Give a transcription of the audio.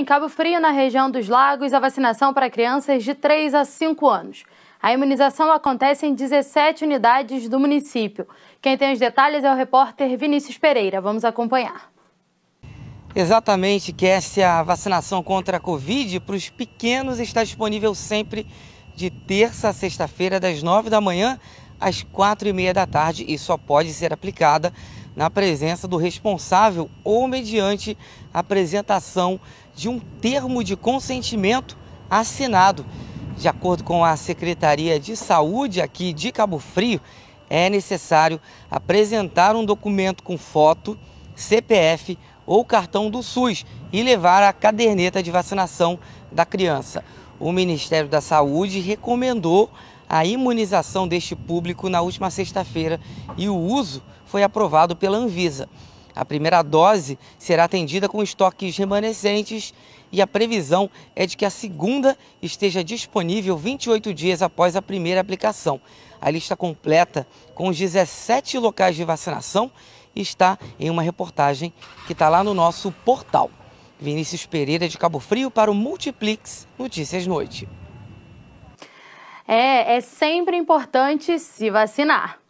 em Cabo Frio, na região dos Lagos, a vacinação para crianças de 3 a 5 anos. A imunização acontece em 17 unidades do município. Quem tem os detalhes é o repórter Vinícius Pereira. Vamos acompanhar. Exatamente, que essa é a vacinação contra a Covid para os pequenos está disponível sempre de terça a sexta-feira, das 9 da manhã às 4 e meia da tarde e só pode ser aplicada na presença do responsável ou mediante apresentação de um termo de consentimento assinado. De acordo com a Secretaria de Saúde aqui de Cabo Frio, é necessário apresentar um documento com foto, CPF ou cartão do SUS e levar a caderneta de vacinação da criança. O Ministério da Saúde recomendou a imunização deste público na última sexta-feira e o uso foi aprovado pela Anvisa. A primeira dose será atendida com estoques remanescentes e a previsão é de que a segunda esteja disponível 28 dias após a primeira aplicação. A lista completa com os 17 locais de vacinação está em uma reportagem que está lá no nosso portal. Vinícius Pereira de Cabo Frio para o Multiplex Notícias Noite. É, é sempre importante se vacinar.